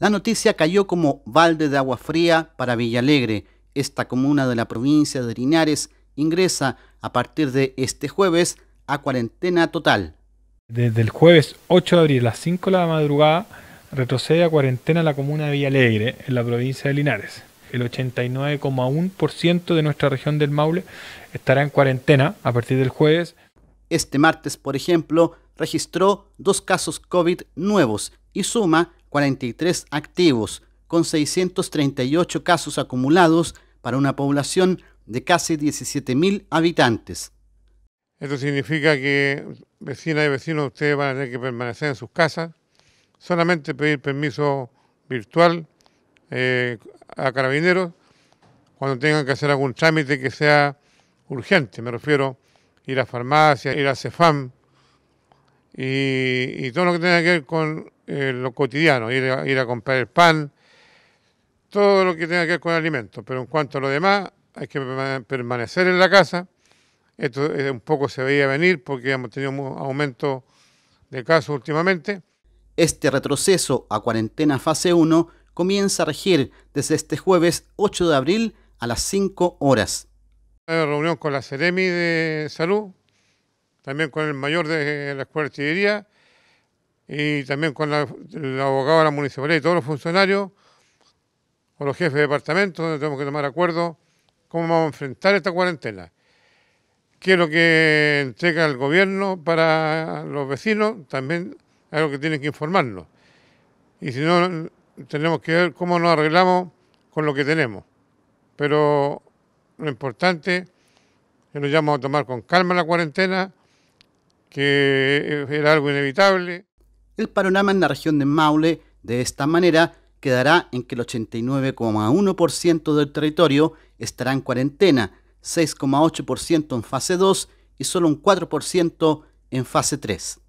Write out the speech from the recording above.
La noticia cayó como balde de agua fría para Villalegre. Esta comuna de la provincia de Linares ingresa a partir de este jueves a cuarentena total. Desde el jueves 8 de abril a las 5 de la madrugada retrocede a cuarentena la comuna de Villalegre, en la provincia de Linares. El 89,1% de nuestra región del Maule estará en cuarentena a partir del jueves. Este martes, por ejemplo, registró dos casos COVID nuevos y suma 43 activos, con 638 casos acumulados para una población de casi 17.000 habitantes. Esto significa que vecinas y vecinos, ustedes van a tener que permanecer en sus casas, solamente pedir permiso virtual eh, a carabineros cuando tengan que hacer algún trámite que sea urgente, me refiero ir a farmacia, ir a Cefam y todo lo que tenga que ver con eh, lo cotidiano, ir a, ir a comprar el pan, todo lo que tenga que ver con alimentos. Pero en cuanto a lo demás, hay que permanecer en la casa. Esto eh, un poco se veía venir porque hemos tenido un aumento de casos últimamente. Este retroceso a cuarentena fase 1 comienza a regir desde este jueves 8 de abril a las 5 horas. reunión con la Ceremi de Salud, también con el mayor de la Escuela de Artillería y también con la, el abogado de la municipalidad y todos los funcionarios o los jefes de departamento, donde tenemos que tomar acuerdos cómo vamos a enfrentar esta cuarentena. ¿Qué es lo que entrega el gobierno para los vecinos? También algo que tienen que informarnos. Y si no, tenemos que ver cómo nos arreglamos con lo que tenemos. Pero lo importante es que nos llamamos a tomar con calma la cuarentena, que era algo inevitable. El panorama en la región de Maule de esta manera quedará en que el 89,1% del territorio estará en cuarentena, 6,8% en fase 2 y solo un 4% en fase 3.